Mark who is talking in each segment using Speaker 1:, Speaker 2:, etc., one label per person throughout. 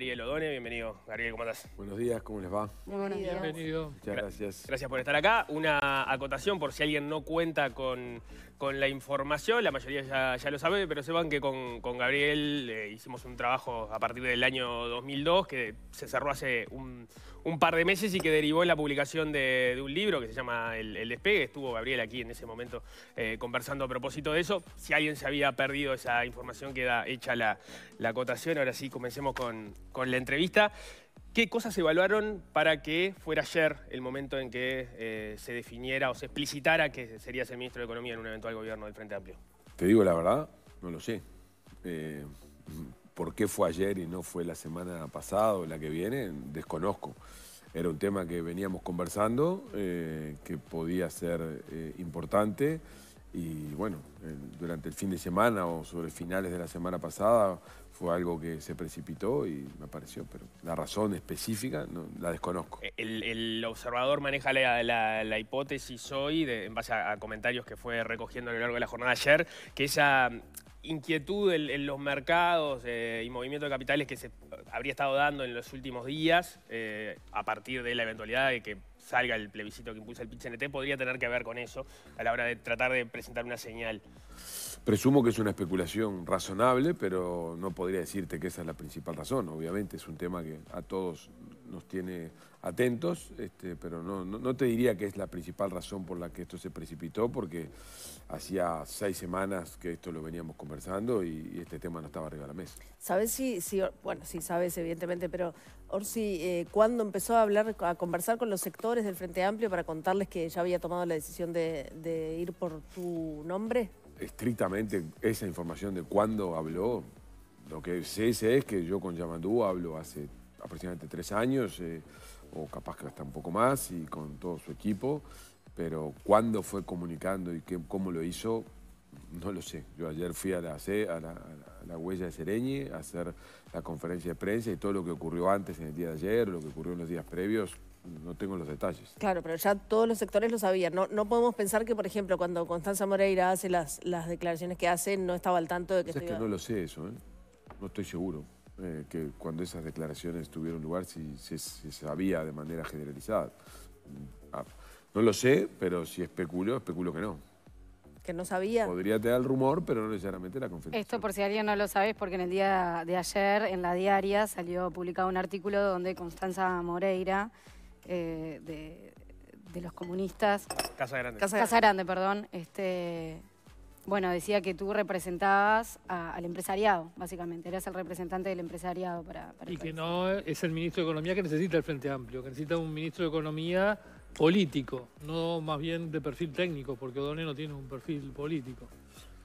Speaker 1: Gabriel Odone. Bienvenido, Gabriel, ¿cómo estás?
Speaker 2: Buenos días, ¿cómo les va?
Speaker 1: Muy buenos Bienvenido. Muchas gracias. Gracias por estar acá. Una acotación por si alguien no cuenta con, la información, la mayoría ya, lo sabe, pero sepan que con, Gabriel eh, hicimos un trabajo a partir del año 2002 que se cerró hace un, par de meses y que derivó en la publicación de, un libro que se llama El, despegue. Estuvo Gabriel aquí en ese momento eh, conversando a propósito de eso. Si alguien se había perdido esa información, queda hecha la acotación. Ahora sí, comencemos con, con la entrevista. ¿Qué cosas evaluaron para que fuera ayer el momento en que eh, se definiera o se explicitara que serías el ministro de Economía en un eventual gobierno del Frente Amplio?
Speaker 2: Te digo la verdad, no lo sé. Eh, ¿Por qué fue ayer y no fue la semana pasada o la que viene? Desconozco. Era un tema que veníamos conversando, eh, que podía ser importante. Y bueno, durante el fin de semana o sobre finales de la semana pasada fue algo que se precipitó y me apareció, pero la razón específica no, la desconozco.
Speaker 1: El, observador maneja la, hipótesis hoy, en base a comentarios que fue recogiendo a lo largo de la jornada ayer, que esa inquietud en, los mercados eh, y movimiento de capitales que se habría estado dando en los últimos días, eh, a partir de la eventualidad de que salga el plebiscito que impulsa el pit podría tener que ver con eso a la hora de tratar de presentar una señal.
Speaker 2: Presumo que es una especulación razonable, pero no podría decirte que esa es la principal razón. Obviamente es un tema que a todos nos tiene atentos, este, pero no, te diría que es la principal razón por la que esto se precipitó, porque hacía seis semanas que esto lo veníamos conversando y, este tema no estaba arriba de la mesa.
Speaker 3: ¿Sabes si, bueno, sí sabes evidentemente, pero Orsi, eh, ¿cuándo empezó a hablar, a conversar con los sectores del Frente Amplio para contarles que ya había tomado la decisión de, de ir por tu nombre?
Speaker 2: Estrictamente esa información de cuándo habló, lo que sé es que yo con Yamandú hablo hace aproximadamente tres años, eh, o capaz que hasta un poco más, y con todo su equipo, pero cuándo fue comunicando y qué, cómo lo hizo, no lo sé. Yo ayer fui a la, a la, huella de Sereñi a hacer la conferencia de prensa y todo lo que ocurrió antes en el día de ayer, lo que ocurrió en los días previos, no tengo los detalles.
Speaker 3: Claro, pero ya todos los sectores lo sabían. No, podemos pensar que, por ejemplo, cuando Constanza Moreira hace las, las declaraciones que hace, no estaba al tanto de que... Pues no lo
Speaker 2: sé eso, ¿eh? no estoy seguro. Eh, que cuando esas declaraciones tuvieron lugar si se sabía de manera generalizada. Mm, ah, no lo sé, pero si especulo, especulo que no.
Speaker 3: Que no sabía.
Speaker 2: Podría te dar el rumor, pero no necesariamente la confirmación.
Speaker 4: Esto por si alguien no lo sabe, porque en el día de ayer, en la diaria, salió publicado un artículo donde Constanza Moreira, eh, de, los comunistas...
Speaker 1: Casa Grande. Casa Grande,
Speaker 4: perdón. Este, bueno, decía que tú representabas al empresariado, básicamente. Eras el representante del empresariado para...
Speaker 5: y que no es el ministro de Economía que necesita el Frente Amplio, que necesita un ministro de Economía político, no más bien de perfil técnico, porque O'Donnell no tiene un perfil político.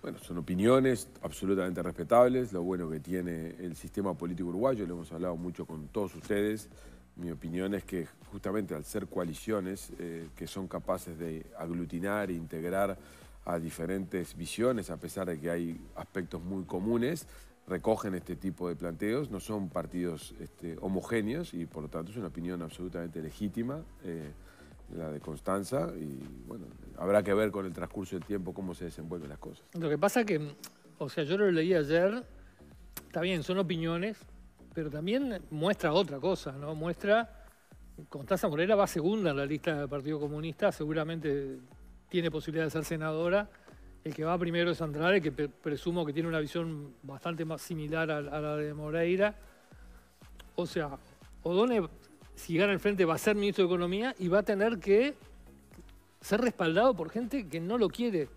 Speaker 2: Bueno, son opiniones absolutamente respetables, lo bueno que tiene el sistema político uruguayo, lo hemos hablado mucho con todos ustedes. Mi opinión es que justamente al ser coaliciones eh, que son capaces de aglutinar e integrar a diferentes visiones, a pesar de que hay aspectos muy comunes, recogen este tipo de planteos, no son partidos este, homogéneos y por lo tanto es una opinión absolutamente legítima, eh, la de Constanza, y bueno, habrá que ver con el transcurso del tiempo cómo se desenvuelven las cosas.
Speaker 5: Lo que pasa que, o sea, yo lo leí ayer, está bien, son opiniones, pero también muestra otra cosa, ¿no? Muestra, Constanza Morera va segunda en la lista del Partido Comunista, seguramente tiene posibilidad de ser senadora. El que va primero es Andrade, que presumo que tiene una visión bastante más similar a, la de Moreira. O sea, Odone, si gana el frente, va a ser ministro de Economía y va a tener que ser respaldado por gente que no lo quiere.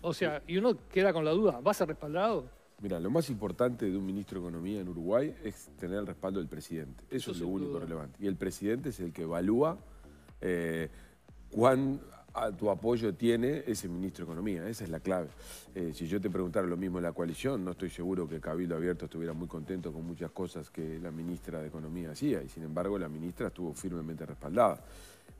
Speaker 5: O sea, y uno queda con
Speaker 2: la duda, ¿va a ser respaldado? Mira, lo más importante de un ministro de Economía en Uruguay es tener el respaldo del presidente. Eso, es lo único relevante. Y el presidente es el que evalúa eh, cuán tu apoyo tiene ese ministro de Economía, esa es la clave. Eh, si yo te preguntara lo mismo en la coalición, no estoy seguro que Cabildo Abierto estuviera muy contento con muchas cosas que la ministra de Economía hacía, y sin embargo la ministra estuvo firmemente respaldada.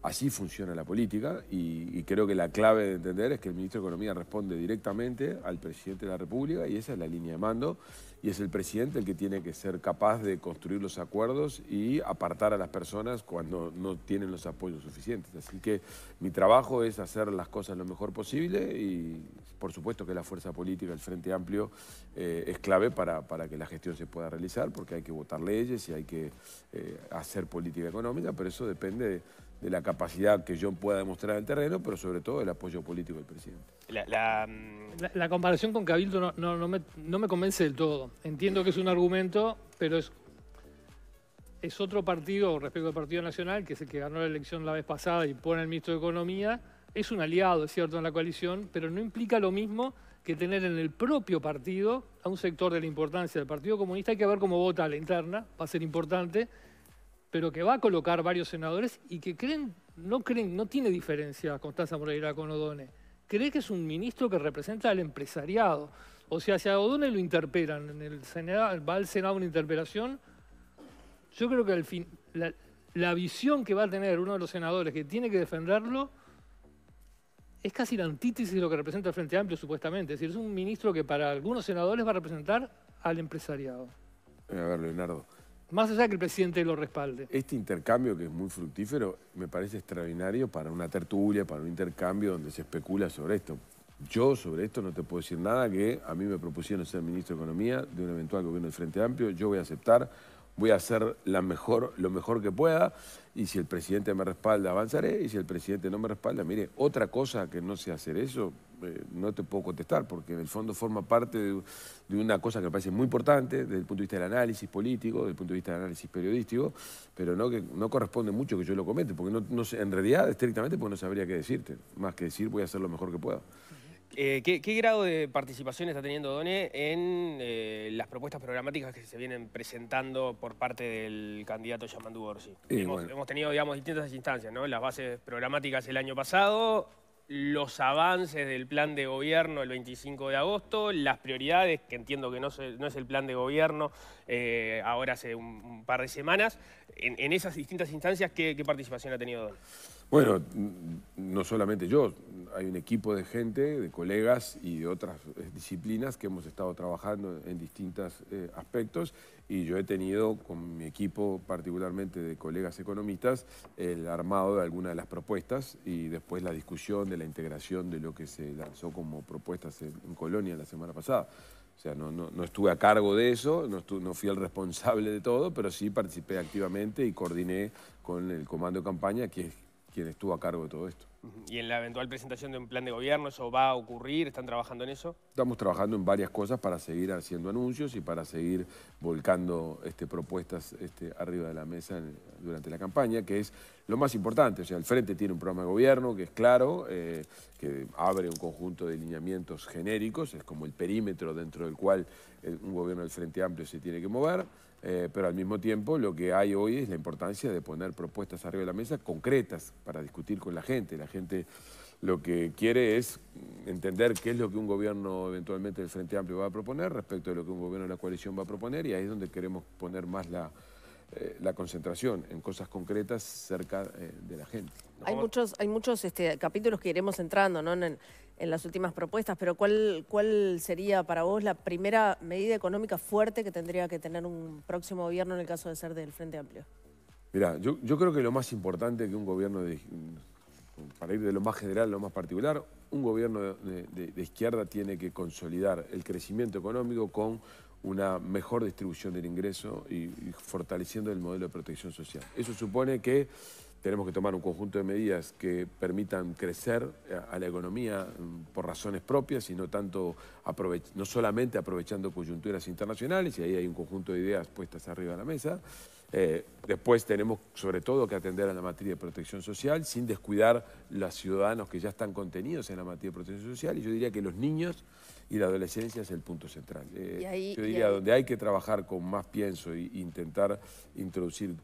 Speaker 2: Así funciona la política y, creo que la clave de entender es que el ministro de Economía responde directamente al presidente de la República y esa es la línea de mando y es el presidente el que tiene que ser capaz de construir los acuerdos y apartar a las personas cuando no tienen los apoyos suficientes. Así que mi trabajo es hacer las cosas lo mejor posible y por supuesto que la fuerza política, el Frente Amplio, eh, es clave para, para, que la gestión se pueda realizar porque hay que votar leyes y hay que eh, hacer política económica, pero eso depende... De, de la capacidad que yo pueda demostrar en terreno, pero sobre todo el apoyo político del presidente.
Speaker 5: La, comparación con Cabildo no, me, convence del todo. Entiendo que es un argumento, pero es, otro partido respecto al Partido Nacional, que es el que ganó la elección la vez pasada y pone al ministro de Economía. Es un aliado, es cierto, en la coalición, pero no implica lo mismo que tener en el propio partido a un sector de la importancia del Partido Comunista. Hay que ver cómo vota la interna, va a ser importante pero que va a colocar varios senadores y que creen, no creen, no tiene diferencia Constanza Moreira con Odone. Cree que es un ministro que representa al empresariado. O sea, si a Odone lo interpelan, en el Senado, va al Senado una interpelación, yo creo que al la, la visión que va a tener uno de los senadores que tiene que defenderlo es casi la antítesis de lo que representa el Frente Amplio, supuestamente. Es decir, es un ministro que para algunos senadores va a representar al empresariado.
Speaker 2: A ver, Leonardo
Speaker 5: más allá de que el presidente lo respalde.
Speaker 2: Este intercambio que es muy fructífero me parece extraordinario para una tertulia, para un intercambio donde se especula sobre esto. Yo sobre esto no te puedo decir nada que a mí me propusieron ser ministro de Economía de un eventual gobierno del Frente Amplio, yo voy a aceptar, voy a hacer lo mejor que pueda y si el presidente me respalda avanzaré y si el presidente no me respalda, mire, otra cosa que no sé hacer eso, eh, no te puedo contestar, porque en el fondo forma parte de, una cosa que me parece muy importante desde el punto de vista del análisis político, desde el punto de vista del análisis periodístico, pero no, no corresponde mucho que yo lo comente, porque no, en realidad, estrictamente, pues no sabría qué decirte. Más que decir, voy a hacer lo mejor que pueda. Eh, ¿qué, grado de participación
Speaker 1: está teniendo Done en eh, las propuestas programáticas que se vienen presentando por parte del candidato Yamandu Orsi? hemos, tenido, digamos, distintas instancias, ¿no? Las bases programáticas el año pasado, los avances del plan de gobierno el 25 de agosto, las prioridades, que entiendo que no, es el plan de gobierno eh, ahora hace un, par de semanas, en, esas distintas instancias, ¿qué, ¿qué participación ha tenido Don?
Speaker 2: Bueno, no solamente yo, hay un equipo de gente, de colegas y de otras eh, disciplinas que hemos estado trabajando en distintos eh, aspectos y yo he tenido con mi equipo, particularmente de colegas economistas, el armado de algunas de las propuestas y después la discusión de la integración de lo que se lanzó como propuestas en, Colonia la semana pasada. O sea, no, estuve a cargo de eso, no, no, fui el responsable de todo, pero sí participé activamente y coordiné con el comando de campaña, que es quien estuvo a cargo de todo esto
Speaker 1: y en la eventual presentación de un plan de gobierno, ¿eso va a ocurrir? ¿Están trabajando en eso?
Speaker 2: Estamos trabajando en varias cosas para seguir haciendo anuncios y para seguir volcando este, propuestas este, arriba de la mesa durante la campaña, que es lo más importante. O sea, el Frente tiene un programa de gobierno que es claro, eh, que abre un conjunto de lineamientos genéricos, es como el perímetro dentro del cual eh, un gobierno del Frente Amplio se tiene que mover. Eh, pero al mismo tiempo lo que hay hoy es la importancia de poner propuestas arriba de la mesa concretas para discutir con la gente. La gente lo que quiere es entender qué es lo que un gobierno eventualmente del Frente Amplio va a proponer respecto de lo que un gobierno de la coalición va a proponer y ahí es donde queremos poner más la, eh, concentración en cosas concretas cerca eh, de la gente.
Speaker 3: Hay muchos, hay muchos este, capítulos que iremos entrando en, las últimas propuestas, pero ¿cuál, ¿cuál sería para vos la primera medida económica fuerte que tendría que tener un próximo gobierno en el caso de ser del Frente Amplio?
Speaker 2: Mira, yo, yo creo que lo más importante que un gobierno de, para ir de lo más general a lo más particular, un gobierno de, izquierda tiene que consolidar el crecimiento económico con una mejor distribución del ingreso y, fortaleciendo el modelo de protección social. Eso supone que tenemos que tomar un conjunto de medidas que permitan crecer a, la economía mm, por razones propias y no, tanto no solamente aprovechando coyunturas internacionales, y ahí hay un conjunto de ideas puestas arriba de la mesa, eh, después tenemos sobre todo que atender a la materia de protección social sin descuidar los ciudadanos que ya están contenidos en la materia de protección social y yo diría que los niños y la adolescencia es el punto central. Eh, yo diría donde hay que trabajar con más pienso e intentar introducir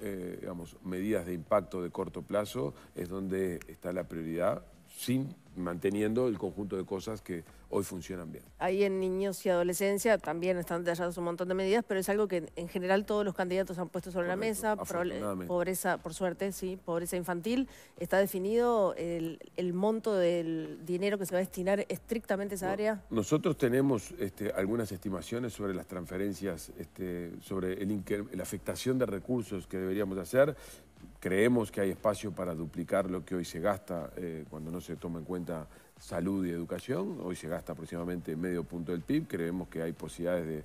Speaker 2: eh, digamos, medidas de impacto de corto plazo es donde está la prioridad sin manteniendo el conjunto de cosas que hoy funcionan bien.
Speaker 3: Ahí en niños y adolescencia también están detallados un montón de medidas, pero es algo que en general todos los candidatos han puesto sobre la mesa. Pobreza, por suerte, sí, pobreza infantil. Está definido el, monto del dinero que se va a destinar estrictamente a esa área.
Speaker 2: Nosotros tenemos este, algunas estimaciones sobre las transferencias, este, sobre la afectación de recursos que deberíamos hacer creemos que hay espacio para duplicar lo que hoy se gasta eh, cuando no se toma en cuenta salud y educación. Hoy se gasta aproximadamente medio punto del PIB. Creemos que hay posibilidades de,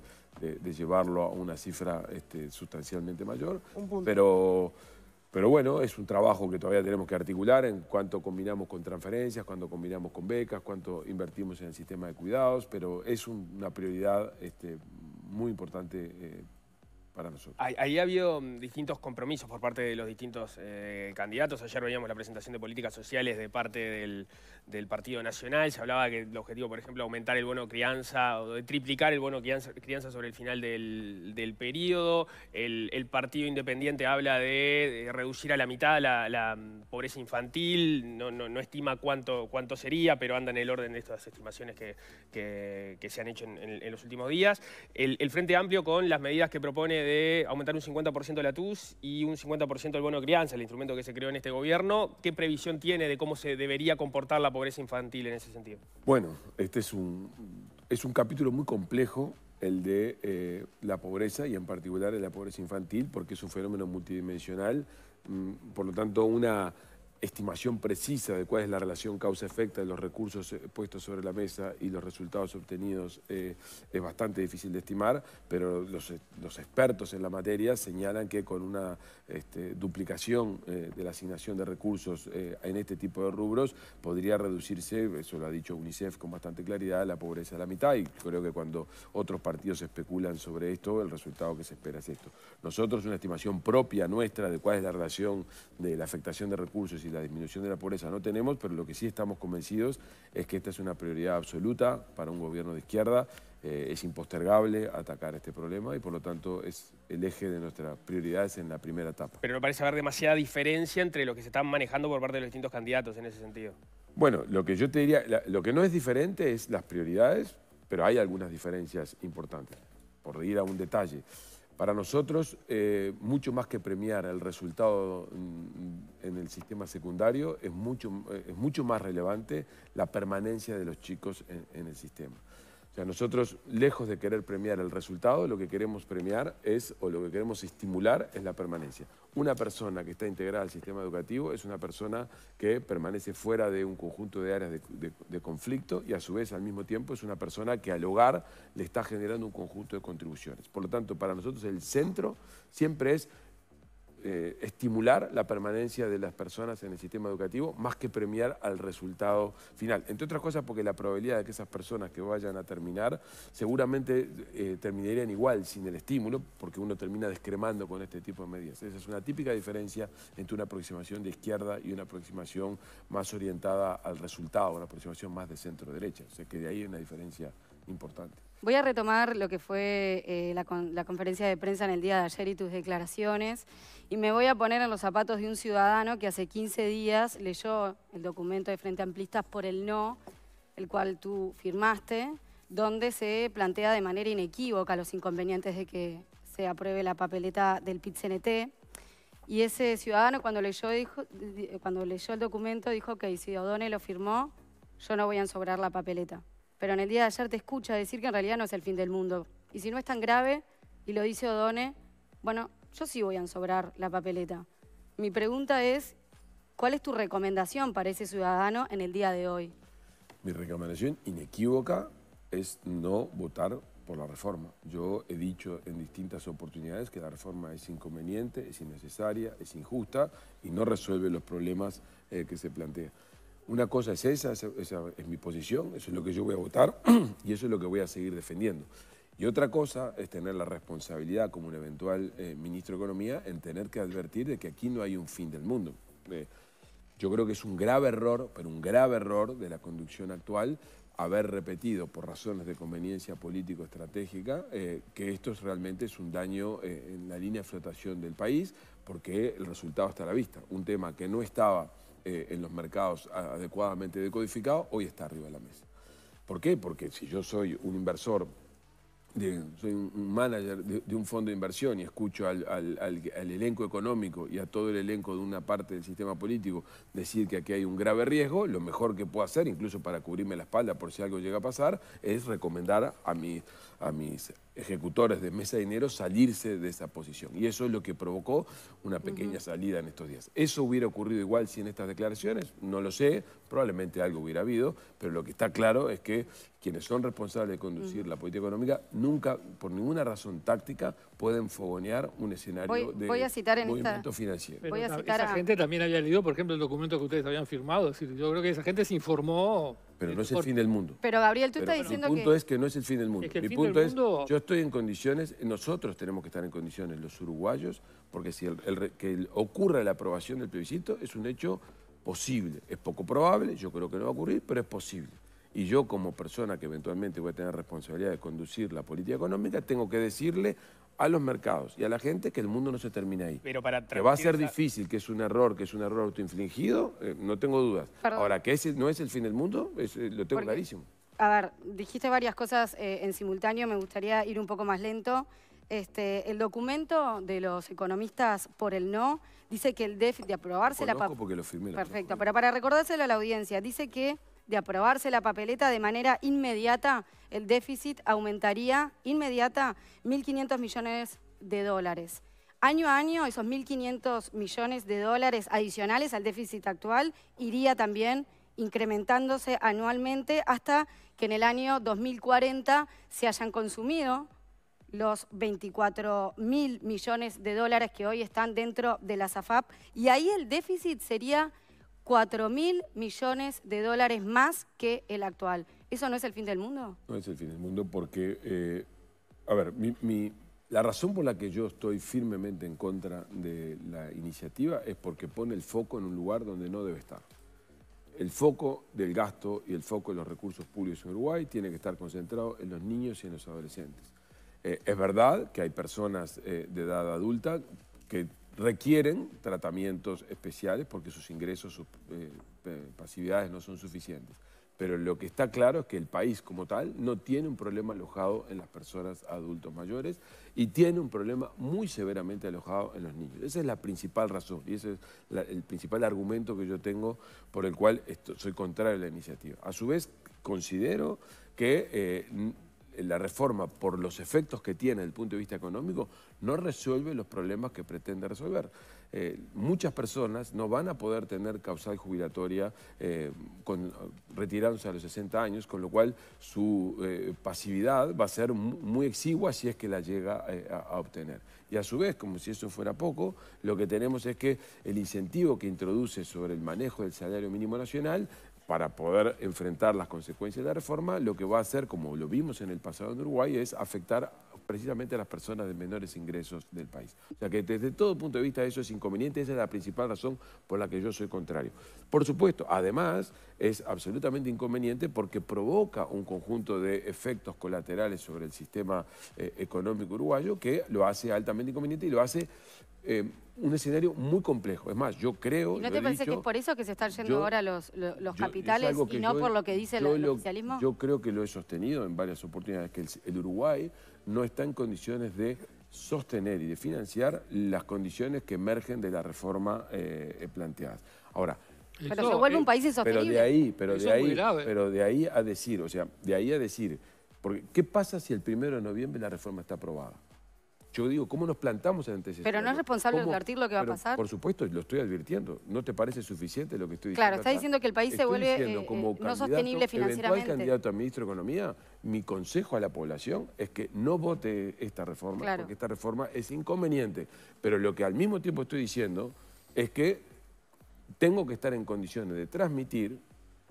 Speaker 2: llevarlo a una cifra este, sustancialmente mayor. Pero, pero bueno, es un trabajo que todavía tenemos que articular en cuanto combinamos con transferencias, cuánto combinamos con becas, cuánto invertimos en el sistema de cuidados, pero es una prioridad este, muy importante eh, para nosotros. Ahí, ha
Speaker 1: habido mm, distintos compromisos por parte de los distintos eh, candidatos. Ayer veíamos la presentación de políticas sociales de parte del, del Partido Nacional. Se hablaba que el objetivo, por ejemplo, aumentar el bono crianza o de triplicar el bono crianza, crianza sobre el final del, periodo. El, Partido Independiente habla de, reducir a la mitad la, mm, pobreza infantil. No, estima cuánto, cuánto sería, pero anda en el orden de estas estimaciones que, se han hecho en, los últimos días. El, Frente Amplio con las medidas que propone de aumentar un 50% la TUS y un 50% el bono crianza, el instrumento que se creó en este gobierno. ¿Qué previsión tiene de cómo se debería comportar la pobreza infantil en ese sentido?
Speaker 2: Bueno, este es un, es un capítulo muy complejo, el de eh, la pobreza y en particular de la pobreza infantil, porque es un fenómeno multidimensional, mm, por lo tanto una estimación precisa de cuál es la relación causa-efecto de los recursos eh, puestos sobre la mesa y los resultados obtenidos eh, es bastante difícil de estimar, pero los, expertos en la materia señalan que con una este, duplicación eh, de la asignación de recursos en este tipo de rubros podría reducirse, eso lo ha dicho UNICEF con bastante claridad, la pobreza a la mitad y creo que cuando otros partidos especulan sobre esto, el resultado que se espera es esto. Nosotros una estimación propia nuestra de cuál es la relación de la afectación de recursos la disminución de la pobreza no tenemos, pero lo que sí estamos convencidos es que esta es una prioridad absoluta para un gobierno de izquierda. Eh, es impostergable atacar este problema y por lo tanto es el eje de nuestras prioridades en la primera etapa.
Speaker 1: Pero no parece haber demasiada diferencia entre lo que se está manejando por parte de los distintos candidatos en ese sentido.
Speaker 2: Bueno, lo que yo te diría, lo que no es diferente es las prioridades, pero hay algunas diferencias importantes, por ir a un detalle. Para nosotros, eh, mucho más que premiar el resultado mm, en el sistema secundario, eh, es mucho, más relevante la permanencia de los chicos en el sistema nosotros, lejos de querer premiar el resultado, lo que queremos premiar es, o lo que queremos estimular es la permanencia. Una persona que está integrada al sistema educativo es una persona que permanece fuera de un conjunto de áreas de conflicto y a su vez, al mismo tiempo, es una persona que al hogar le está generando un conjunto de contribuciones. Por lo tanto, para nosotros el centro siempre es eh, estimular la permanencia de las personas en el sistema educativo más que premiar al resultado final. Entre otras cosas porque la probabilidad de que esas personas que vayan a terminar seguramente eh, terminarían igual sin el estímulo porque uno termina descremando con este tipo de medidas. Esa es una típica diferencia entre una aproximación de izquierda y una aproximación más orientada al resultado, una aproximación más de centro-derecha. O sea que de ahí hay una diferencia importante.
Speaker 4: Voy a retomar lo que fue eh, la conferencia de prensa en el día de ayer y tus declaraciones y me voy a poner en los zapatos de un ciudadano que hace 15 días leyó el documento de Frente Amplistas por el no, el cual tú firmaste, donde se plantea de manera inequívoca los inconvenientes de que se apruebe la papeleta del PIT-CNT. Y ese ciudadano cuando leyó, dijo, cuando leyó el documento dijo que si Odone lo firmó, yo no voy a ensobrar la papeleta. Pero en el día de ayer te escucha decir que en realidad no es el fin del mundo. Y si no es tan grave y lo dice Odone, bueno, yo sí voy a ensobrar la papeleta. Mi pregunta es, ¿cuál es tu recomendación para ese ciudadano en el día de hoy?
Speaker 2: Mi recomendación inequívoca es no votar por la reforma. Yo he dicho en distintas oportunidades que la reforma es inconveniente, es innecesaria, es injusta y no resuelve los problemas eh, que se plantean. Una cosa es esa, esa es mi posición, eso es lo que yo voy a votar y eso es lo que voy a seguir defendiendo. Y otra cosa es tener la responsabilidad como un eventual eh, ministro de Economía en tener que advertir de que aquí no hay un fin del mundo. Eh, yo creo que es un grave error, pero un grave error de la conducción actual haber repetido por razones de conveniencia político-estratégica eh, que esto realmente es un daño en la línea de flotación del país porque el resultado está a la vista. Un tema que no estaba en los mercados adecuadamente decodificado, hoy está arriba de la mesa. ¿Por qué? Porque si yo soy un inversor soy un manager de, un fondo de inversión y escucho al, elenco económico y a todo el elenco de una parte del sistema político decir que aquí hay un grave riesgo, lo mejor que puedo hacer, incluso para cubrirme la espalda por si algo llega a pasar, es recomendar a, mi, a mis ejecutores de mesa de dinero salirse de esa posición. Y eso es lo que provocó una pequeña salida en estos días. ¿Eso hubiera ocurrido igual sin estas declaraciones? No lo sé, probablemente algo hubiera habido, pero lo que está claro es que quienes son responsables de conducir la política económica nunca, por ninguna razón táctica, pueden fogonear un escenario de a movimiento financiero. voy a
Speaker 5: citar esa gente también había leído, por ejemplo, el documento que ustedes habían firmado.
Speaker 2: Es yo creo que esa gente se informó pero no es el fin del mundo.
Speaker 4: Pero Gabriel, tú estás diciendo que... Mi punto es
Speaker 2: que no es el fin del mundo. mi punto es, yo estoy en condiciones, nosotros tenemos que estar en condiciones, los uruguayos, porque si el, que ocurra la aprobación del plebiscito es un hecho posible. Es poco probable, yo creo que no va a ocurrir, pero es posible y yo como persona que eventualmente voy a tener responsabilidad de conducir la política económica, tengo que decirle a los mercados y a la gente que el mundo no se termina ahí. Pero para que va a ser difícil, que es un error, que es un error autoinfligido, eh, no tengo dudas. Ahora, que ese no es el fin del mundo, eh, lo tengo clarísimo.
Speaker 4: A ver, dijiste varias cosas eh, en simultáneo, me gustaría ir un poco más lento. Este, el documento de los economistas por el no dice que el déficit de aprobarse Conozco la... porque lo firmé. Perfecto, pero para recordárselo a la audiencia, dice que de aprobarse la papeleta de manera inmediata, el déficit aumentaría inmediata 1.500 millones de dólares. Año a año, esos 1.500 millones de dólares adicionales al déficit actual iría también incrementándose anualmente hasta que en el año 2040 se hayan consumido los 24 millones de dólares que hoy están dentro de la SAFAP y ahí el déficit sería 4 mil millones de dólares más que el actual. ¿Eso no es el fin del mundo?
Speaker 2: No es el fin del mundo porque, eh, a ver, la razón por la que yo estoy firmemente en contra de la iniciativa es porque pone el foco en un lugar donde no debe estar. El foco del gasto y el foco de los recursos públicos en Uruguay tiene que estar concentrado en los niños y en los adolescentes. Eh, es verdad que hay personas eh, de edad adulta que requieren tratamientos especiales porque sus ingresos, sus eh, eh, pasividades no son suficientes. Pero lo que está claro es que el país como tal no tiene un problema alojado en las personas adultos mayores y tiene un problema muy severamente alojado en los niños. Esa es la principal razón y ese es el principal argumento que yo tengo por el cual soy contrario a la iniciativa. A su vez, considero que eh, la reforma, por los efectos que tiene desde el punto de vista económico, no resuelve los problemas que pretende resolver. Eh, muchas personas no van a poder tener causal jubilatoria eh, retirándose a los 60 años, con lo cual su eh, pasividad va a ser muy exigua si es que la llega a, obtener. Y a su vez, como si eso fuera poco, lo que tenemos es que el incentivo que introduce sobre el manejo del salario mínimo nacional para poder enfrentar las consecuencias de la reforma, lo que va a hacer, como lo vimos en el pasado en Uruguay, es afectar precisamente a las personas de menores ingresos del país. O sea que desde todo punto de vista eso es inconveniente, esa es la principal razón por la que yo soy contrario. Por supuesto, además es absolutamente inconveniente porque provoca un conjunto de efectos colaterales sobre el sistema eh, económico uruguayo que lo hace altamente inconveniente y lo hace... Eh, un escenario muy complejo. Es más, yo creo... ¿Y ¿No te parece que es por
Speaker 4: eso que se están yendo ahora los, capitales y no por lo que dice el, socialismo. Yo
Speaker 2: creo que lo he sostenido en varias oportunidades, que el, Uruguay no está en condiciones de sostener y de financiar las condiciones que emergen de la reforma eh, eh, planteada. Ahora... Pero se vuelve un país insostenible. Pero de ahí, pero de ahí, pero de ahí a decir, o sea, de ahí a decir, ¿qué pasa si el primero de noviembre la reforma está aprobada? Yo digo, ¿cómo nos plantamos ante ese Pero no es
Speaker 4: responsable el advertir lo que va a pasar. Por
Speaker 2: supuesto, lo estoy advirtiendo. ¿No te parece suficiente lo que estoy diciendo? Claro, está diciendo que el país se vuelve eh, eh, no sostenible financieramente. Como candidato a ministro de Economía, mi consejo a la población es que no vote esta reforma, porque esta reforma es inconveniente. Pero lo que al mismo tiempo estoy diciendo es que tengo que estar en condiciones de transmitir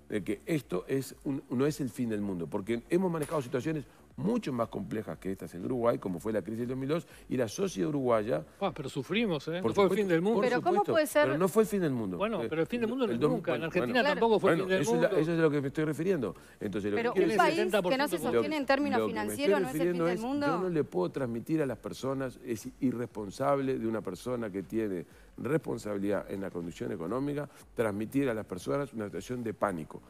Speaker 2: de que esto es no es el fin del mundo, porque hemos manejado situaciones mucho más complejas que estas en Uruguay, como fue la crisis del 2002, y la sociedad uruguaya...
Speaker 5: Ah, pero sufrimos, ¿eh? Por no fue el fin del mundo.
Speaker 2: Pero ¿cómo puede ser...? Pero no fue el fin del mundo. Bueno, eh, pero el fin del mundo no es nunca. en Argentina tampoco fue el fin del mundo. eso es a lo que me estoy refiriendo. Entonces, pero un país que no se sostiene en términos financieros no es el fin del mundo. Yo no le puedo transmitir a las personas, es irresponsable de una persona que tiene responsabilidad en la conducción económica, transmitir a las personas una situación de pánico.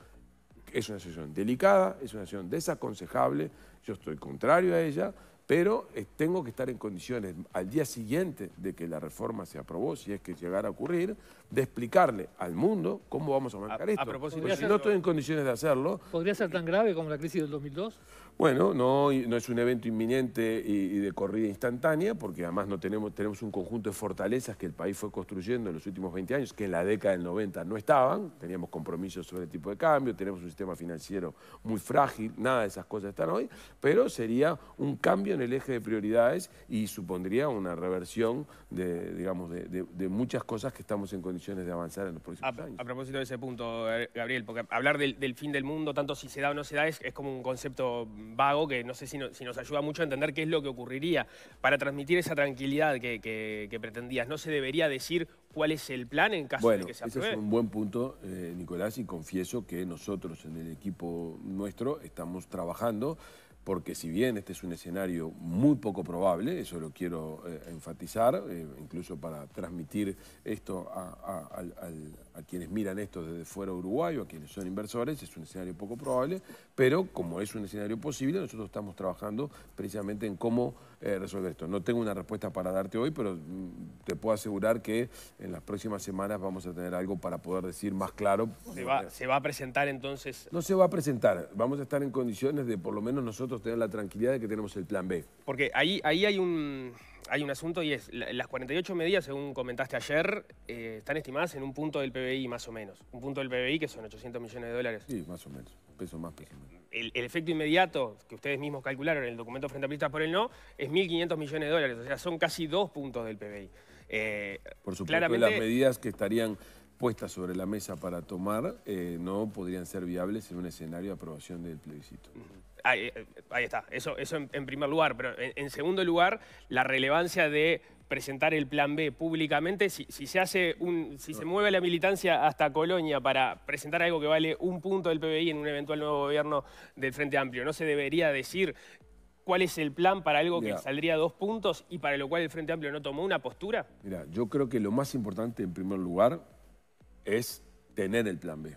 Speaker 2: Es una situación delicada, es una situación desaconsejable, yo estoy contrario a ella, pero eh, tengo que estar en condiciones al día siguiente de que la reforma se aprobó, si es que llegara a ocurrir, de explicarle al mundo cómo vamos a manejar esto. A si no estoy en condiciones de hacerlo...
Speaker 5: ¿Podría ser tan grave como la crisis del 2002?
Speaker 2: Bueno, no, no es un evento inminente y, de corrida instantánea, porque además no tenemos, tenemos un conjunto de fortalezas que el país fue construyendo en los últimos 20 años, que en la década del 90 no estaban, teníamos compromisos sobre el este tipo de cambio, tenemos un sistema financiero muy frágil, nada de esas cosas están hoy, pero sería un cambio en el eje de prioridades y supondría una reversión de, digamos, de, muchas cosas que estamos en condiciones de avanzar en los próximos años.
Speaker 1: A propósito de ese punto, Gabriel, porque hablar del, fin del mundo, tanto si se da o no se da, es, es como un concepto vago que no sé si, nos ayuda mucho a entender qué es lo que ocurriría. Para transmitir esa tranquilidad que, pretendías, ¿no se debería decir cuál es el plan en caso de que se apruebe? Ese es
Speaker 2: un buen punto, eh, Nicolás, y confieso que nosotros en el equipo nuestro estamos trabajando porque si bien este es un escenario muy poco probable, eso lo quiero eh, enfatizar, eh, incluso para transmitir esto a, a, quienes miran esto desde fuera de Uruguay o a quienes son inversores, es un escenario poco probable, pero como es un escenario posible, nosotros estamos trabajando precisamente en cómo eh, resolver esto. No tengo una respuesta para darte hoy, pero mm, te puedo asegurar que en las próximas semanas vamos a tener algo para poder decir más claro.
Speaker 1: ¿Se va, a presentar entonces? No se
Speaker 2: va a presentar. Vamos a estar en condiciones de por lo menos nosotros tener la tranquilidad de que tenemos el plan B.
Speaker 1: Porque ahí, ahí hay un hay un asunto y es, las 48 medidas, según comentaste ayer, eh, están estimadas en un punto del PBI más o menos. Un punto del PBI que son 800 millones de dólares.
Speaker 2: Sí, más o menos. Peso más que
Speaker 1: El, efecto inmediato que ustedes mismos calcularon en el documento frente a por el no es 1.500 millones de dólares, o sea, son casi dos puntos del PBI. Eh, por supuesto, las medidas
Speaker 2: que estarían puestas sobre la mesa para tomar eh, no podrían ser viables en un escenario de aprobación del plebiscito.
Speaker 1: Eh, ahí, está, eso, en, primer lugar, pero en segundo lugar, la relevancia de presentar el plan B públicamente. Si, se hace un, si se mueve la militancia hasta Colonia para presentar algo que vale un punto del PBI en un eventual nuevo gobierno del Frente Amplio, ¿no se debería decir cuál es el plan para algo que saldría dos puntos y para lo cual el Frente Amplio no tomó una postura?
Speaker 2: Mira, yo creo que lo más importante en primer lugar es tener el plan B.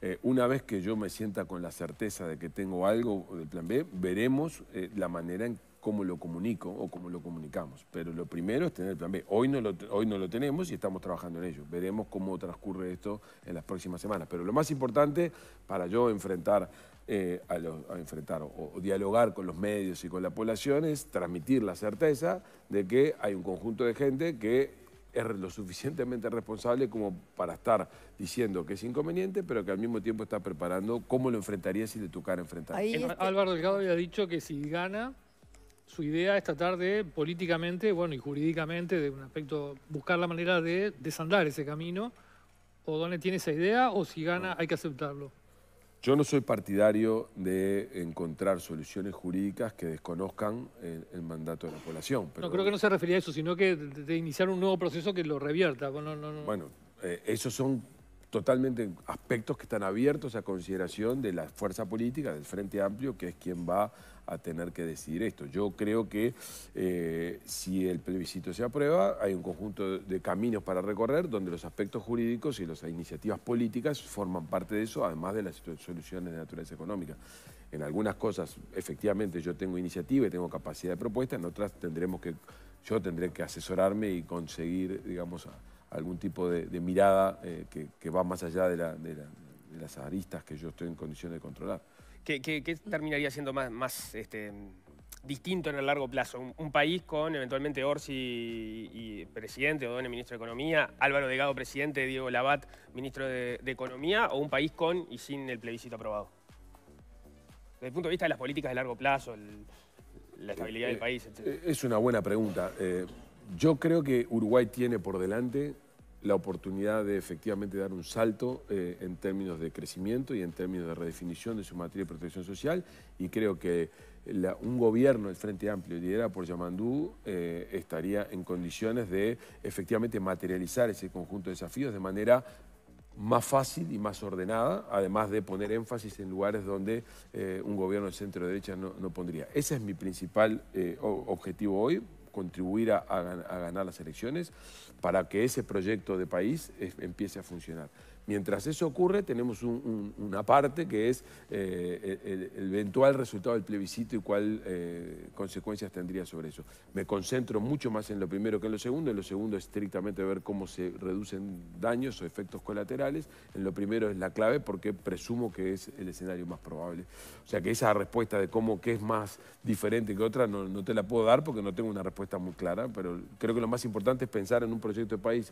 Speaker 2: Eh, una vez que yo me sienta con la certeza de que tengo algo del plan B, veremos eh, la manera en que cómo lo comunico o cómo lo comunicamos. Pero lo primero es tener el plan B. Hoy no lo, hoy no lo tenemos y estamos trabajando en ello. Veremos cómo transcurre esto en las próximas semanas. Pero lo más importante para yo enfrentar, eh, a, enfrentar o, dialogar con los medios y con la población es transmitir la certeza de que hay un conjunto de gente que es lo suficientemente responsable como para estar diciendo que es inconveniente, pero que al mismo tiempo está preparando cómo lo enfrentaría si le tocara enfrentar. Ahí
Speaker 5: Álvaro Delgado había dicho que si gana, su idea es tratar de, políticamente, bueno, y jurídicamente, de un aspecto, buscar la manera de desandar ese camino. ¿O dónde tiene esa idea o si gana hay que aceptarlo?
Speaker 2: Yo no soy partidario de encontrar soluciones jurídicas que desconozcan el, mandato de la población.
Speaker 5: No, creo que no se refería a eso, sino que de, iniciar un nuevo proceso que lo revierta. Bueno,
Speaker 2: eh, esos son totalmente aspectos que están abiertos a consideración de la fuerza política, del Frente Amplio, que es quien va a tener que decidir esto. Yo creo que eh, si el plebiscito se aprueba, hay un conjunto de caminos para recorrer donde los aspectos jurídicos y las iniciativas políticas forman parte de eso, además de las soluciones de naturaleza económica. En algunas cosas, efectivamente, yo tengo iniciativa y tengo capacidad de propuesta, en otras tendremos que, yo tendré que asesorarme y conseguir, digamos, a, algún tipo de, mirada eh, que, va más allá de, las aristas que yo estoy en condición de controlar.
Speaker 1: ¿Qué, terminaría siendo más, este, distinto en el largo plazo? Un, país con eventualmente Orsi y, y presidente, Odone ministro de Economía, Álvaro Degado presidente, Diego Labat ministro de, Economía, o un país con y sin el plebiscito aprobado? Desde el punto de vista de las políticas de largo plazo, la estabilidad del eh, país, etc. Eh,
Speaker 2: es una buena pregunta. Yo creo que Uruguay tiene por delante la oportunidad de efectivamente dar un salto eh, en términos de crecimiento y en términos de redefinición de su materia de protección social y creo que un gobierno, del Frente Amplio, liderado por Yamandú, eh, estaría en condiciones de efectivamente materializar ese conjunto de desafíos de manera más fácil y más ordenada, además de poner énfasis en lugares donde eh, un gobierno de centro derecha no, pondría. Ese es mi principal objetivo hoy, contribuir a, ganar las elecciones para que ese proyecto de país empiece a funcionar. Mientras eso ocurre, tenemos una parte que es eh, e, el, eventual resultado del plebiscito y cuáles eh, consecuencias tendría sobre eso. Me concentro mucho más en lo primero que en lo segundo. En lo segundo es estrictamente ver cómo se reducen daños o efectos colaterales. En lo primero es la clave porque presumo que es el escenario más probable. O sea que esa respuesta de cómo qué es más diferente que otra no, te la puedo dar porque no tengo una respuesta muy clara, pero creo que lo más importante es pensar en un proyecto de país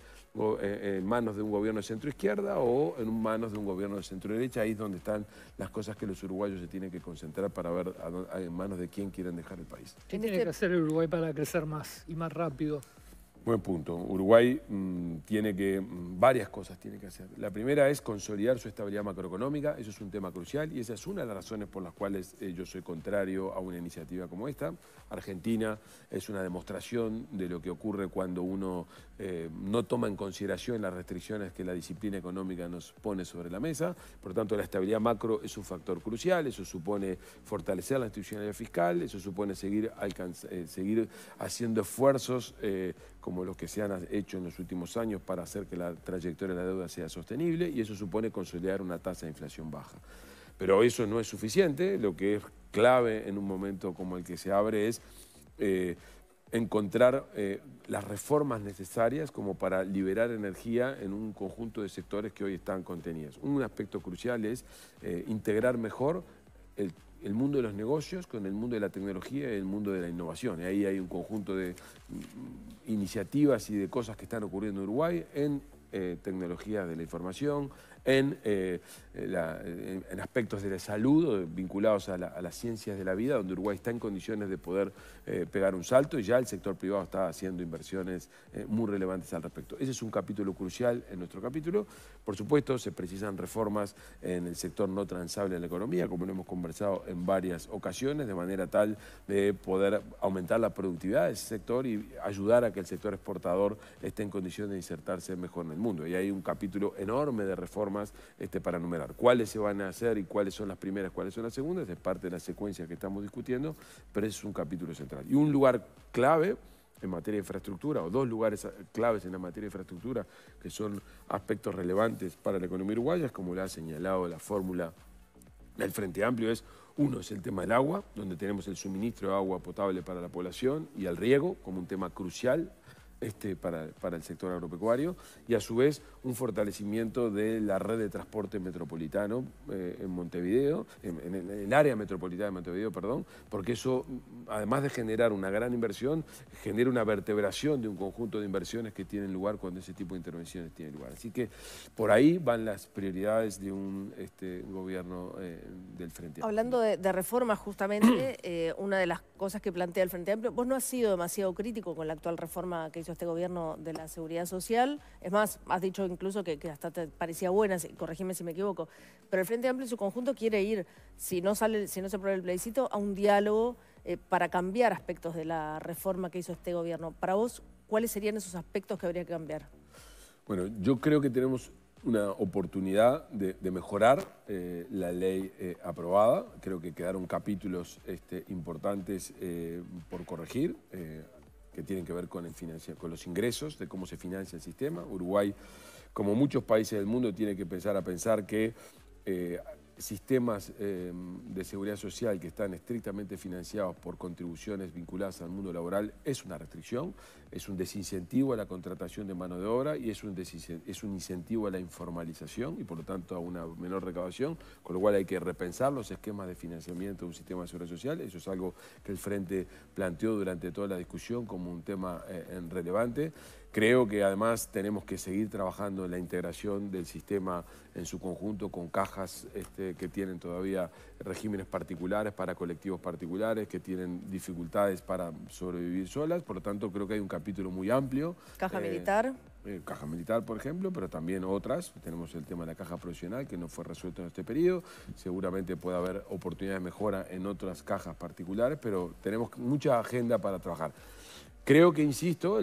Speaker 2: eh, en manos de un gobierno de centro izquierda o en manos de un gobierno de centro derecha, ahí es donde están las cosas que los uruguayos se tienen que concentrar para ver en manos de quién quieren dejar el país.
Speaker 5: ¿Qué este tiene que hacer el Uruguay para crecer más y más rápido?
Speaker 2: Buen punto. Uruguay mm, tiene que, mm, varias cosas tiene que hacer. La primera es consolidar su estabilidad macroeconómica, eso es un tema crucial y esa es una de las razones por las cuales eh, yo soy contrario a una iniciativa como esta. Argentina es una demostración de lo que ocurre cuando uno eh, no toma en consideración las restricciones que la disciplina económica nos pone sobre la mesa. Por lo tanto, la estabilidad macro es un factor crucial, eso supone fortalecer la institucionalidad fiscal, eso supone seguir, eh, seguir haciendo esfuerzos como los que se han hecho en los últimos años para hacer que la trayectoria de la deuda sea sostenible y eso supone consolidar una tasa de inflación baja. Pero eso no es suficiente, lo que es clave en un momento como el que se abre es eh, encontrar eh, las reformas necesarias como para liberar energía en un conjunto de sectores que hoy están contenidos. Un aspecto crucial es eh, integrar mejor el el mundo de los negocios con el mundo de la tecnología y el mundo de la innovación. Y ahí hay un conjunto de mm, iniciativas y de cosas que están ocurriendo en Uruguay en tecnología eh, tecnologías de la información, en, eh, aspectos de la salud vinculados a, las ciencias de la vida, donde Uruguay está en condiciones de poder eh, pegar un salto y ya el sector privado está haciendo inversiones eh, muy relevantes al respecto. Ese es un capítulo crucial en nuestro capítulo. Por supuesto, se precisan reformas en el sector no transable de la economía, como lo hemos conversado en varias ocasiones, de manera tal de poder aumentar la productividad de ese sector y ayudar a que el sector exportador esté en condición de insertarse mejor en el mundo. Y hay un capítulo enorme de reformas este, para enumerar. ¿Cuáles se van a hacer y cuáles son las primeras, cuáles son las segundas? Es parte de la secuencia que estamos discutiendo, pero es un capítulo central. Y un lugar clave en materia de infraestructura, o dos lugares claves en la materia de infraestructura, que son aspectos relevantes para la economía uruguaya, como lo ha señalado la fórmula del Frente Amplio, es uno es el tema del agua, donde tenemos el suministro de agua potable para la población y el riego como un tema crucial este, para, para el sector agropecuario, y a su vez un fortalecimiento de la red de transporte metropolitano eh, en Montevideo, en, el área metropolitana de Montevideo, perdón, porque eso, además de generar una gran inversión, genera una vertebración de un conjunto de inversiones que tienen lugar cuando ese tipo de intervenciones tienen lugar. Así que por ahí van las prioridades de un este, gobierno eh, del Frente Amplio. Hablando
Speaker 3: de, reformas, justamente, eh, una de las cosas que plantea el Frente Amplio, vos no has sido demasiado crítico con la actual reforma que hizo este gobierno de la seguridad social, es más, has dicho en incluso que, hasta te parecía buena, corregime si me equivoco, pero el Frente Amplio en su conjunto quiere ir, si no, sale, si no se aprueba el plebiscito, a un diálogo eh, para cambiar aspectos de la reforma que hizo este gobierno. Para vos, ¿cuáles serían esos aspectos que habría que cambiar?
Speaker 2: Bueno, yo creo que tenemos una oportunidad de, mejorar eh, la ley eh, aprobada. Creo que quedaron capítulos este, importantes por corregir, que tienen que ver con, el con los ingresos, de cómo se financia el sistema. Uruguay como muchos países del mundo, tiene que pensar a pensar que eh, sistemas em, de seguridad social que están estrictamente financiados por contribuciones vinculadas al mundo laboral es una restricción, es un desincentivo a la contratación de mano de obra y es un, es un incentivo a la informalización y por lo tanto a una menor recaudación, con lo cual hay que repensar los esquemas de financiamiento de un sistema de seguridad social. Eso es algo que el Frente planteó durante toda la discusión como un tema eh, relevante. Creo que además tenemos que seguir trabajando en la integración del sistema en su conjunto con cajas este, que tienen todavía regímenes particulares para colectivos particulares, que tienen dificultades para sobrevivir solas. Por lo tanto, creo que hay un capítulo muy amplio.
Speaker 3: Caja eh, militar.
Speaker 2: Eh, caja militar, por ejemplo, pero también otras. Tenemos el tema de la caja profesional que no fue resuelto en este periodo. Seguramente puede haber oportunidades de mejora en otras cajas particulares, pero tenemos mucha agenda para trabajar. Creo que, insisto,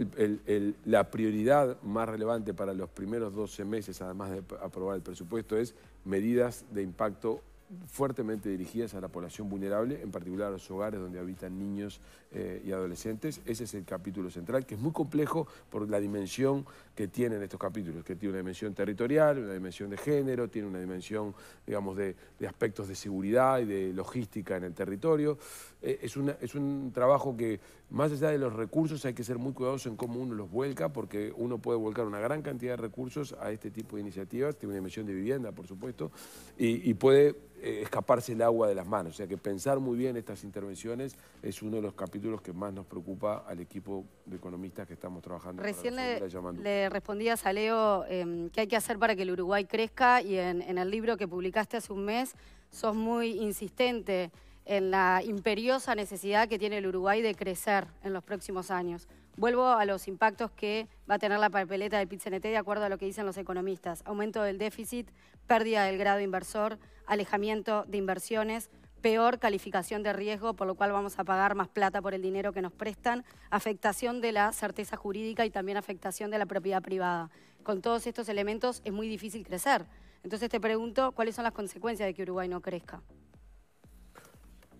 Speaker 2: la prioridad más relevante para los primeros 12 meses, además de aprobar el presupuesto, es medidas de impacto fuertemente dirigidas a la población vulnerable, en particular a los hogares donde habitan niños eh, y adolescentes. Ese es el capítulo central, que es muy complejo por la dimensión que tienen estos capítulos, que tiene una dimensión territorial, una dimensión de género, tiene una dimensión, digamos, de aspectos de seguridad y de logística en el territorio. Eh, es, un trabajo que, más allá de los recursos, hay que ser muy cuidadosos en cómo uno los vuelca, porque uno puede volcar una gran cantidad de recursos a este tipo de iniciativas, tiene una dimensión de vivienda, por supuesto, y, puede eh, escaparse el agua de las manos. O sea que pensar muy bien estas intervenciones es uno de los capítulos que más nos preocupa al equipo de economistas que estamos trabajando. Recién le, le,
Speaker 4: respondías a Leo em, qué hay que hacer para que el Uruguay crezca y en el libro que publicaste hace un mes sos muy insistente en la imperiosa necesidad que tiene el Uruguay de crecer en los próximos años. Vuelvo a los impactos que va a tener la papeleta del pit de acuerdo a lo que dicen los economistas. Aumento del déficit, pérdida del grado inversor, alejamiento de inversiones, peor calificación de riesgo, por lo cual vamos a pagar más plata por el dinero que nos prestan, afectación de la certeza jurídica y también afectación de la propiedad privada. Con todos estos elementos es muy difícil crecer. Entonces te pregunto, ¿cuáles son las consecuencias de que Uruguay no crezca?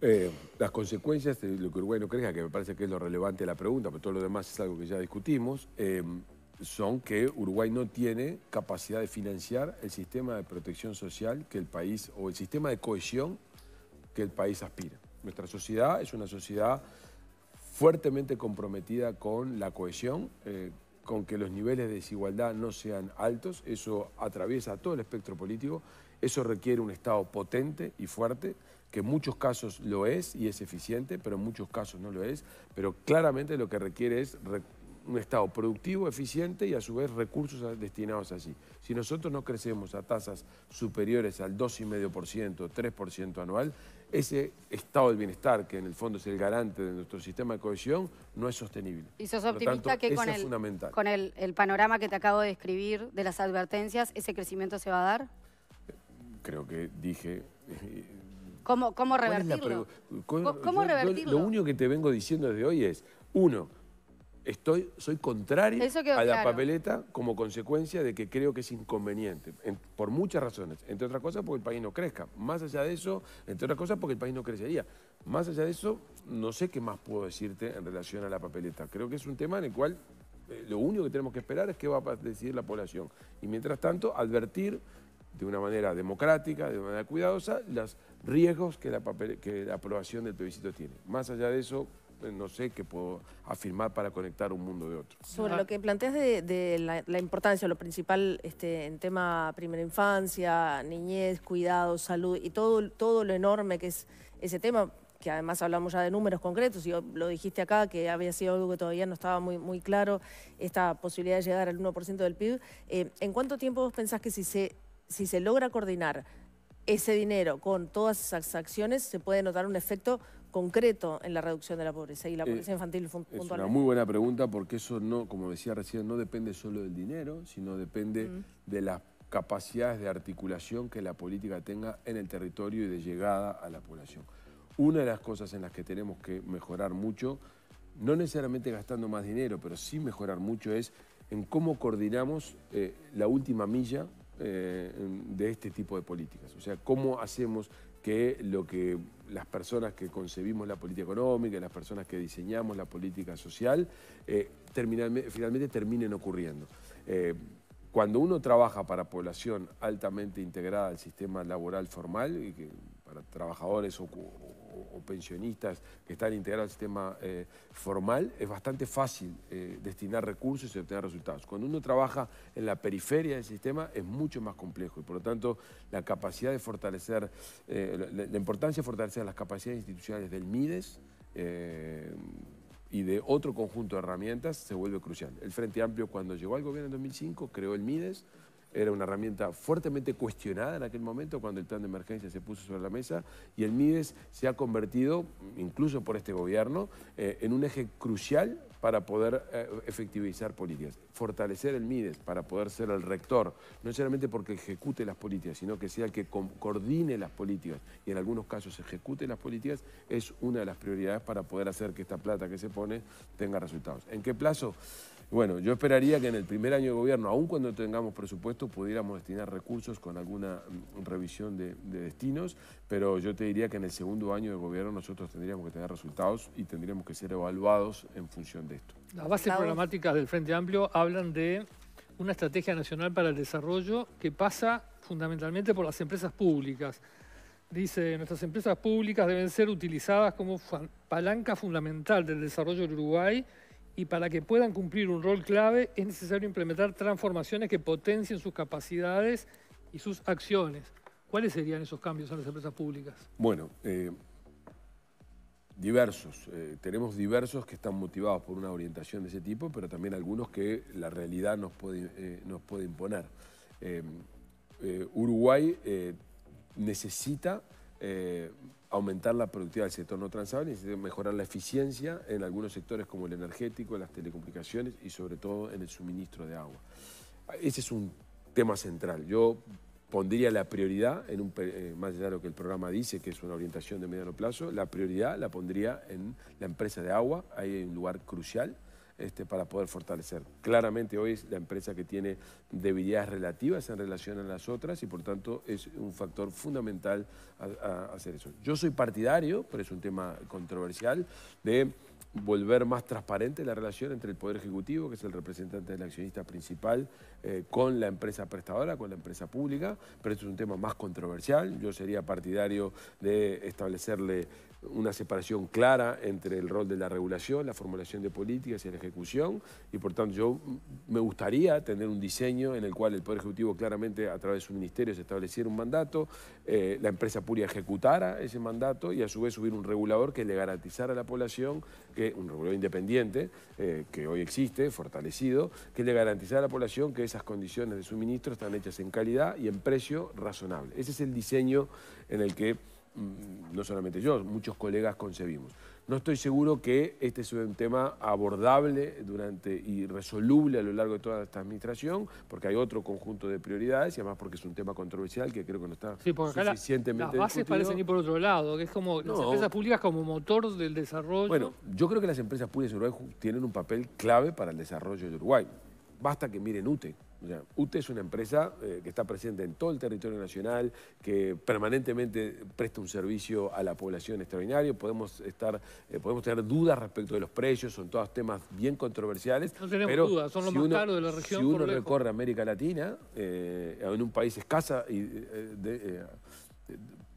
Speaker 2: Eh, las consecuencias de lo que Uruguay no crea, que me parece que es lo relevante de la pregunta, pero todo lo demás es algo que ya discutimos, eh, son que Uruguay no tiene capacidad de financiar el sistema de protección social que el país, o el sistema de cohesión que el país aspira. Nuestra sociedad es una sociedad fuertemente comprometida con la cohesión, eh, con que los niveles de desigualdad no sean altos, eso atraviesa todo el espectro político eso requiere un Estado potente y fuerte, que en muchos casos lo es y es eficiente, pero en muchos casos no lo es. Pero claramente lo que requiere es un Estado productivo, eficiente y a su vez recursos destinados así. Si nosotros no crecemos a tasas superiores al 2,5%, 3% anual, ese estado del bienestar, que en el fondo es el garante de nuestro sistema de cohesión, no es sostenible. Y sos optimista que con,
Speaker 4: el, el panorama que te acabo de describir de las advertencias, ¿ese crecimiento se va a dar?
Speaker 2: creo que dije...
Speaker 4: ¿Cómo, cómo revertirlo?
Speaker 2: Lo único que te vengo diciendo desde hoy es, uno, estoy, soy contrario a la papeleta como consecuencia de que creo que es inconveniente, por muchas razones. Entre otras cosas porque el país no crezca. Más allá de eso, entre otras cosas porque el país no crecería. Más allá de eso, no sé qué más puedo decirte en relación a la papeleta. Creo que es un tema en el cual eh, lo único que tenemos que esperar es qué va a decidir la población. Y mientras tanto, advertir de una manera democrática, de una manera cuidadosa, los riesgos que la, que la aprobación del plebiscito tiene. Más allá de eso, eh, no sé qué puedo afirmar para conectar un mundo de otro.
Speaker 3: Sobre lo que planteas de, la, importancia, lo principal este, en tema primera infancia, niñez, cuidado, salud y todo, todo lo enorme que es ese tema, que además hablamos ya de números concretos, y lo dijiste acá, que había sido algo que todavía no estaba muy, muy claro, esta posibilidad de llegar al 1% del PIB. Eh, ¿En cuánto tiempo vos pensás que si se si se logra coordinar ese dinero con todas esas acciones, se puede notar un efecto concreto en la reducción de la pobreza y la eh, pobreza infantil Es una muy
Speaker 2: buena pregunta porque eso no, como decía recién, no depende solo del dinero, sino depende de las capacidades de articulación que la política tenga en el territorio y de llegada a la población. Una de las cosas en las que tenemos que mejorar mucho, no necesariamente gastando más dinero, pero sí mejorar mucho es en cómo coordinamos eh, la última milla eh, de este tipo de políticas. O sea, cómo hacemos que lo que las personas que concebimos la política económica, las personas que diseñamos la política social, eh, finalmente terminen ocurriendo. Eh, cuando uno trabaja para población altamente integrada al sistema laboral formal, y que para trabajadores o, o, pensionistas que están integrados al sistema eh, formal, es bastante fácil eh, destinar recursos y obtener resultados. Cuando uno trabaja en la periferia del sistema es mucho más complejo y por lo tanto la capacidad de fortalecer, eh, la, la, importancia de fortalecer las capacidades institucionales del MIDES y de otro conjunto de herramientas se vuelve crucial. El Frente Amplio cuando llegó al gobierno en 2005 creó el MIDES, era una herramienta fuertemente cuestionada en aquel momento cuando el plan de emergencia se puso sobre la mesa y el MIDES se ha convertido, incluso por este gobierno, eh, en un eje crucial para poder eh, efectivizar políticas. Fortalecer el MIDES para poder ser el rector, no solamente porque ejecute las políticas, sino que sea el que coordine las políticas y en algunos casos ejecute las políticas, es una de las prioridades para poder hacer que esta plata que se pone tenga resultados. ¿En qué plazo? Bueno, yo esperaría que en el primer año de gobierno, aun cuando tengamos presupuesto, pudiéramos destinar recursos con alguna mm, revisión de, destinos, pero yo te diría que en el segundo año de gobierno nosotros tendríamos que tener resultados y tendríamos que ser evaluados en función de esto.
Speaker 5: Las bases programáticas del Frente Amplio hablan de una estrategia nacional para el desarrollo que pasa fundamentalmente por las empresas públicas. Dice, nuestras empresas públicas deben ser utilizadas como palanca fundamental del desarrollo del Uruguay y para que puedan cumplir un rol clave es necesario implementar transformaciones que potencien sus capacidades y sus acciones. ¿Cuáles serían esos cambios en las empresas públicas?
Speaker 2: Bueno, eh, diversos. Eh, tenemos diversos que están motivados por una orientación de ese tipo, pero también algunos que la realidad nos puede eh, imponer. Uruguay necesita eh, aumentar la productividad del sector no transable y mejorar la eficiencia en algunos sectores como el energético, las telecomunicaciones y sobre todo en el suministro de agua. Ese es un tema central. Yo pondría la prioridad, en un, eh, más allá de lo que el programa dice, que es una orientación de mediano plazo, la prioridad la pondría en la empresa de agua, ahí hay un lugar crucial, este, para poder fortalecer. Claramente hoy es la empresa que tiene debilidades relativas en relación a las otras y por tanto es un factor fundamental a, hacer eso. Yo soy partidario, pero es un tema controversial, de volver más transparente la relación entre el Poder Ejecutivo, que es el representante del accionista principal, eh, con la empresa prestadora, con la empresa pública, pero es un tema más controversial. Yo sería partidario de establecerle una separación clara entre el rol de la regulación, la formulación de políticas y la ejecución, y por tanto yo me gustaría tener un diseño en el cual el Poder Ejecutivo claramente a través de su ministerio se estableciera un mandato, eh, la empresa puria ejecutara ese mandato y a su vez subir un regulador que le garantizara a la población, que un regulador independiente, eh, que hoy existe, fortalecido, que le garantizara a la población que esas condiciones de suministro están hechas en calidad y en precio razonable. Ese es el diseño en el que Mm, no solamente yo, muchos colegas concebimos. No estoy seguro que este es un tema abordable durante y resoluble a lo largo de toda esta administración, porque hay otro conjunto de prioridades y además porque es un tema controversial que creo que no está suficientemente Las bases parecen ir
Speaker 5: por otro lado, que es como las empresas públicas como motor del desarrollo. Bueno,
Speaker 2: yo creo que las empresas públicas de Uruguay tienen un papel clave para el desarrollo de Uruguay. Basta que miren UTE. O UTE es una empresa eh, que está presente en todo el territorio nacional, que permanentemente presta un servicio a la población extraordinario. Podemos estar, eh, podemos tener dudas respecto de los precios, son todos temas bien controversiales. No tenemos dudas, son los si más caros de la región. Si uno recorre América Latina, eh, en un país escasa y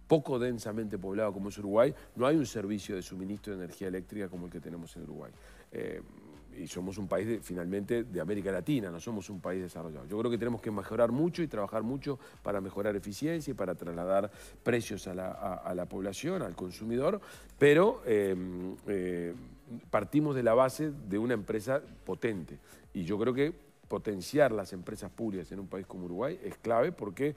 Speaker 2: poco densamente poblado como es Uruguay, no hay un servicio de suministro de energía eléctrica como el que tenemos en Uruguay y somos un país finalmente de América Latina, no somos un país desarrollado. Yo creo que tenemos que mejorar mucho y trabajar mucho para mejorar eficiencia y para trasladar precios a la, población, al consumidor, pero em, eh, partimos de la base de una empresa potente y yo creo que potenciar las empresas públicas en un país como Uruguay es clave porque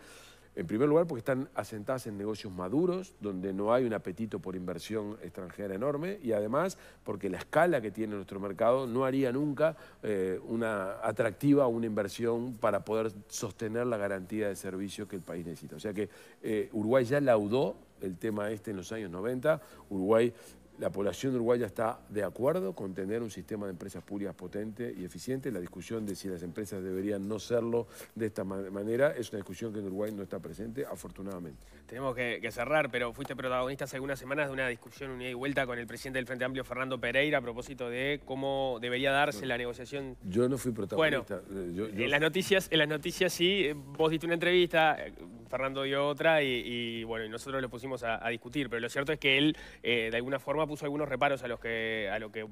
Speaker 2: en primer lugar, porque están asentadas en negocios maduros, donde no hay un apetito por inversión extranjera enorme, y además porque la escala que tiene nuestro mercado no haría nunca eh, una atractiva una inversión para poder sostener la garantía de servicio que el país necesita. O sea que eh, Uruguay ya laudó el tema este en los años 90. Uruguay la población uruguaya está de acuerdo con tener un sistema de empresas públicas potente y eficiente. La discusión de si las empresas deberían no serlo de esta manera es una discusión que en Uruguay no está presente, afortunadamente.
Speaker 1: Tenemos que, cerrar, pero fuiste protagonista hace algunas semanas de una discusión unida y vuelta con el presidente del Frente Amplio, Fernando Pereira, a propósito de cómo debería darse la negociación.
Speaker 2: Yo no fui protagonista. Bueno, eh, En,
Speaker 1: las noticias, en las noticias sí, eh, vos diste una entrevista, eh, Fernando dio otra y, bueno, nosotros lo pusimos a, discutir, pero lo cierto es que él de alguna forma puso algunos reparos a los que, a lo que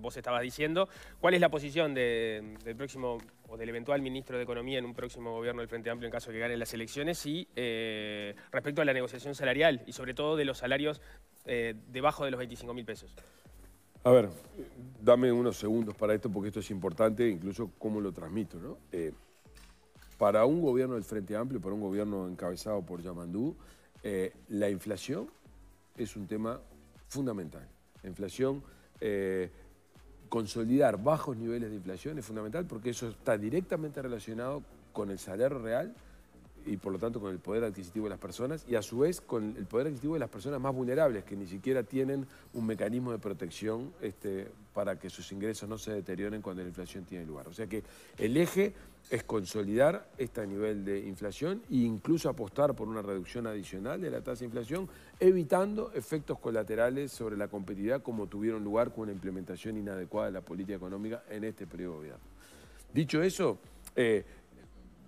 Speaker 1: vos estabas diciendo. ¿Cuál es la posición del próximo o del eventual ministro de Economía en un próximo gobierno del Frente Amplio en caso de que ganen las elecciones y eh, respecto a la negociación salarial y sobre todo de los salarios eh, debajo de los 25 mil pesos?
Speaker 2: A ver, dame unos segundos para esto porque esto es importante, incluso cómo lo transmito. ¿no? Eh, para un gobierno del Frente Amplio, para un gobierno encabezado por Yamandú, la inflación es un tema fundamental. La inflación, eh, consolidar bajos niveles de inflación es fundamental porque eso está directamente relacionado con el salario real y por lo tanto con el poder adquisitivo de las personas y a su vez con el poder adquisitivo de las personas más vulnerables que ni siquiera tienen un mecanismo de protección este, para que sus ingresos no se deterioren cuando la inflación tiene lugar. O sea que el eje es consolidar este nivel de inflación e incluso apostar por una reducción adicional de la tasa de inflación, evitando efectos colaterales sobre la competitividad como tuvieron lugar con una implementación inadecuada de la política económica en este periodo de gobierno. Dicho eso, eh,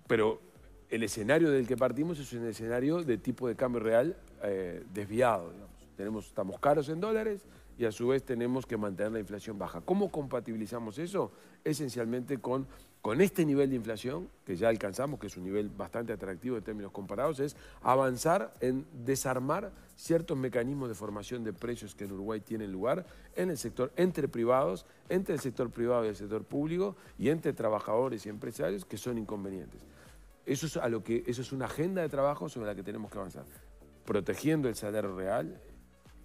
Speaker 2: pero el escenario del que partimos es un escenario de tipo de cambio real eh, desviado. Tenemos, estamos caros en dólares, y a su vez tenemos que mantener la inflación baja. ¿Cómo compatibilizamos eso? Esencialmente con, con este nivel de inflación, que ya alcanzamos, que es un nivel bastante atractivo en términos comparados, es avanzar en desarmar ciertos mecanismos de formación de precios que en Uruguay tienen lugar en el sector entre privados, entre el sector privado y el sector público, y entre trabajadores y empresarios que son inconvenientes. Eso es, a lo que, eso es una agenda de trabajo sobre la que tenemos que avanzar protegiendo el salario real,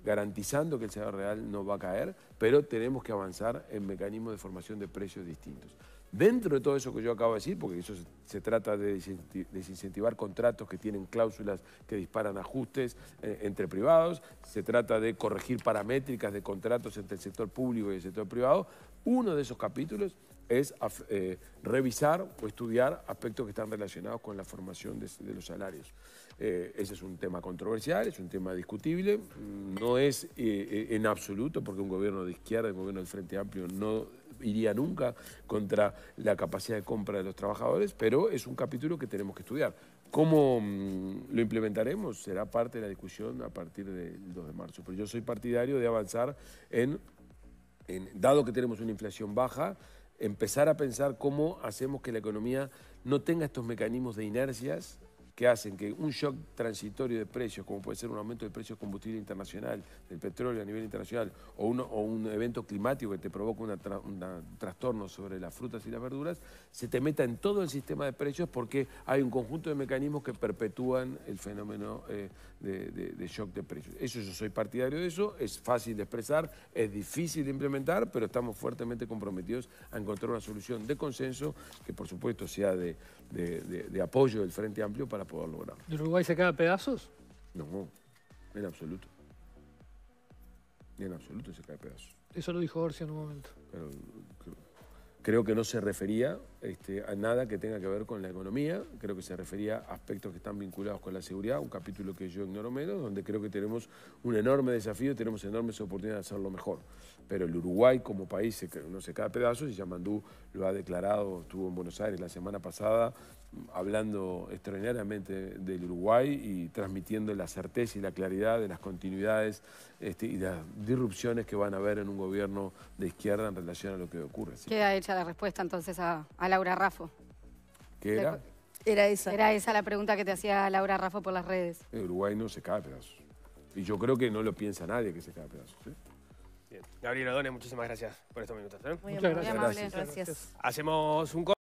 Speaker 2: garantizando que el salario real no va a caer, pero tenemos que avanzar en mecanismos de formación de precios distintos. Dentro de todo eso que yo acabo de decir, porque eso se trata de desincentivar contratos que tienen cláusulas que disparan ajustes eh, entre privados, se trata de corregir paramétricas de contratos entre el sector público y el sector privado, uno de esos capítulos es eh, revisar o estudiar aspectos que están relacionados con la formación de los salarios. Eh, ese es un tema controversial, es un tema discutible. Mm, no es eh, eh, en absoluto, porque un gobierno de izquierda, un gobierno del Frente Amplio, no iría nunca contra la capacidad de compra de los trabajadores, pero es un capítulo que tenemos que estudiar. ¿Cómo mm, lo implementaremos? Será parte de la discusión a partir del 2 de marzo. Pero yo soy partidario de avanzar en dado que tenemos una inflación baja, empezar a pensar cómo hacemos que la economía no tenga estos mecanismos de inercias que hacen que un shock transitorio de precios, como puede ser un aumento de precios de combustible internacional, del petróleo a nivel internacional, o, un evento climático que te provoca un trastorno sobre las frutas y las verduras, se te meta en todo el sistema de precios porque hay un conjunto de mecanismos que perpetúan el fenómeno eh, de, shock de precios. Eso yo soy partidario de eso, es fácil de expresar, es difícil de implementar, pero estamos fuertemente comprometidos a encontrar una solución de consenso que por supuesto sea de, de apoyo del Frente Amplio para poder lograr.
Speaker 5: Uruguay se cae a pedazos?
Speaker 2: No, en absoluto. En absoluto se cae a pedazos.
Speaker 5: Eso lo dijo Orsi en un momento.
Speaker 2: creo que no se refería este, a nada que tenga que ver con la economía, creo que se refería a aspectos que están vinculados con la seguridad, un capítulo que yo ignoro menos, donde creo que tenemos un enorme desafío, tenemos enormes oportunidades de hacerlo mejor. Pero el Uruguay como país no se cae a pedazos y Yamandú lo ha declarado, estuvo en Buenos Aires la semana pasada hablando extraordinariamente del Uruguay y transmitiendo la certeza y la claridad de las continuidades este, y las disrupciones que van a haber en un gobierno de izquierda en relación a lo que ocurre.
Speaker 4: ¿Qué ha hecho la respuesta entonces a, Laura Raffo. ¿Qué era? Era esa. Era esa la pregunta que te hacía Laura Raffo por las redes.
Speaker 2: El eh, Uruguay no se cae a pedazos. Y yo creo que no lo piensa nadie que se cae a pedazos. ¿eh? Gabriel Adone,
Speaker 1: muchísimas gracias por estos minutos. Muy ¿eh? Muchas Muy amable, gracias. gracias. Hacemos un